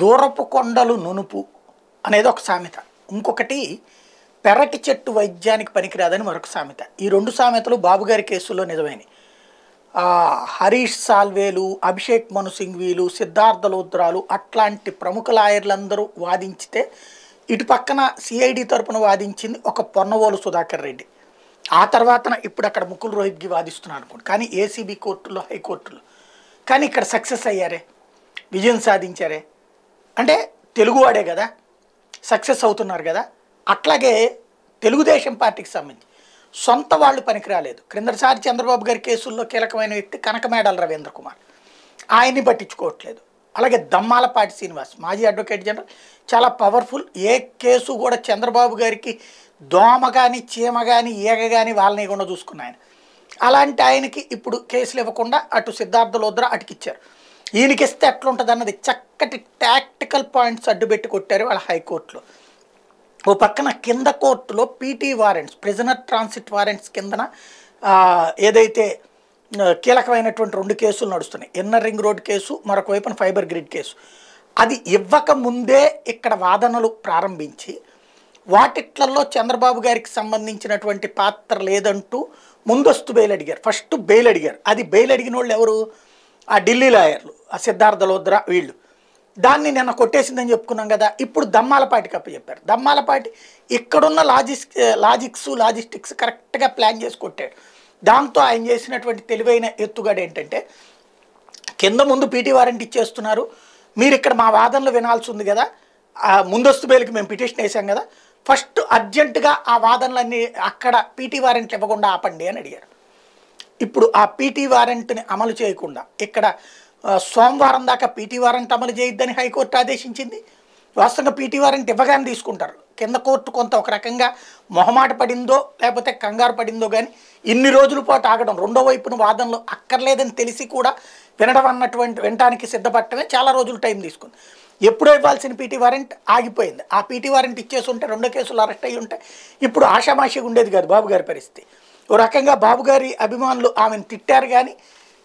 దూరపు కొండలు నునుపు అనేది ఒక సామెత ఇంకొకటి పెరటి చెట్టు వైద్యానికి పనికిరాదని మరొక సామెత ఈ రెండు సామెతలు బాబుగారి కేసుల్లో నిజమైనవి హరీష్ సాల్వేలు అభిషేక్ మను సింఘ్వీలు సిద్ధార్థ లోద్రాలు అట్లాంటి ప్రముఖ లాయర్లందరూ వాదించితే ఇటు పక్కన సిఐడి తరపున వాదించింది ఒక పొన్నవోలు సుధాకర్ రెడ్డి ఆ తర్వాత ఇప్పుడు అక్కడ ముకుల్ రోహిత్కి వాదిస్తున్నాను అనుకోండి కానీ ఏసీబీ కోర్టులో హైకోర్టులో కానీ ఇక్కడ సక్సెస్ అయ్యారే విజయం సాధించారే అంటే తెలుగువాడే కదా సక్సెస్ అవుతున్నారు కదా అట్లాగే తెలుగుదేశం పార్టీకి సంబంధించి సొంత వాళ్ళు పనికి రాలేదు క్రిందటిసారి చంద్రబాబు గారి కేసుల్లో కీలకమైన వ్యక్తి కనకమేడల రవీంద్ర కుమార్ ఆయన్ని పట్టించుకోవట్లేదు అలాగే దమ్మాలపాటి శ్రీనివాస్ మాజీ అడ్వకేట్ జనరల్ చాలా పవర్ఫుల్ ఏ కేసు కూడా చంద్రబాబు గారికి దోమ కానీ చీమ కానీ ఈగ కానీ వాళ్ళని కూడా చూసుకున్న ఆయన అలాంటి ఆయనకి ఇప్పుడు కేసులు ఇవ్వకుండా అటు సిద్ధార్థ లోద్ర అటుకిచ్చారు ఈయనకిస్తే ఎట్లుంటుంది అన్నది చక్కటి టాక్టికల్ పాయింట్స్ అడ్డుపెట్టి కొట్టారు వాళ్ళ హైకోర్టులో ఓ పక్కన కింద కోర్టులో PT warrants prisoner transit warrants కిందన ఏదైతే కీలకమైనటువంటి రెండు కేసులు నడుస్తున్నాయి ఇన్నర్ రింగ్ రోడ్ కేసు మరొక వైపున ఫైబర్ గ్రిడ్ కేసు అది ఇవ్వక ముందే ఇక్కడ వాదనలు ప్రారంభించి వాటిట్లలో చంద్రబాబు గారికి సంబంధించినటువంటి పాత్ర లేదంటూ ముందస్తు బెయిల్ అడిగారు ఫస్ట్ బెయిల్ అడిగారు అది బెయిల్ అడిగిన వాళ్ళు ఎవరు ఆ ఢిల్లీ లాయర్లు ఆ సిద్ధార్థ లోద్రా వీళ్ళు దాన్ని నిన్న కొట్టేసిందని చెప్పుకున్నాం కదా ఇప్పుడు దమ్మాలపాటికి అప్పచెప్పారు దమ్మాలపాటి ఇక్కడున్న లాజిస్ లాజిక్స్ లాజిస్టిక్స్ కరెక్ట్గా ప్లాన్ చేసి కొట్టాడు దాంతో ఆయన చేసినటువంటి తెలివైన ఎత్తుగాడు ఏంటంటే కింద ముందు పీటీ వారెంట్ ఇచ్చేస్తున్నారు మీరు ఇక్కడ మా వాదనలు వినాల్సి ఉంది కదా ముందస్తు బెయిల్కి మేము పిటిషన్ వేసాం కదా ఫస్ట్ అర్జెంటుగా ఆ వాదనలన్నీ అక్కడ పీటీ వారెంట్లు ఇవ్వకుండా ఆపండి అని అడిగారు ఇప్పుడు ఆ పీటీ వారెంట్ని అమలు చేయకుండా ఇక్కడ సోమవారం దాకా పీటీ వారెంట్ అమలు చేయొద్దని హైకోర్టు ఆదేశించింది వాస్తవంగా పీటీ వారెంట్ ఇవ్వగానే తీసుకుంటారు కింద కోర్టు కొంత ఒక రకంగా మొహమాట పడిందో లేకపోతే కంగారు పడిందో కానీ ఇన్ని రోజుల పాటు ఆగడం రెండో వైపున వాదనలు అక్కర్లేదని తెలిసి కూడా వినడం అన్నటువంటి వినడానికి సిద్ధపడటమే చాలా రోజులు టైం తీసుకుంది ఎప్పుడో ఇవ్వాల్సిన పీటీ వారెంట్ ఆగిపోయింది ఆ పీటీ వారెంట్ ఇచ్చేసి ఉంటే రెండో కేసులు అరెస్ట్ అయ్యి ఉంటే ఇప్పుడు ఆషామాషిగా ఉండేది కాదు బాబు గారి పరిస్థితి ఓ రకంగా బాబుగారి అభిమానులు ఆమెను తిట్టారు కానీ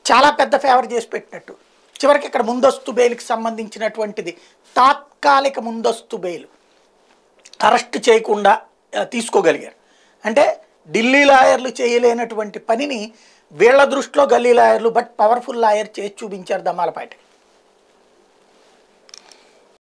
చాలా పెద్ద ఫేవర్ చేసి పెట్టినట్టు చివరికి ఇక్కడ ముందస్తు బెయిల్కి సంబంధించినటువంటిది తాత్కాలిక ముందస్తు బెయిల్ అరెస్ట్ చేయకుండా తీసుకోగలిగారు అంటే ఢిల్లీ లాయర్లు చేయలేనటువంటి పనిని వీళ్ల దృష్టిలో గల్లీ లాయర్లు బట్ పవర్ఫుల్ లాయర్ చేసి చూపించారు దమ్మాలపాటి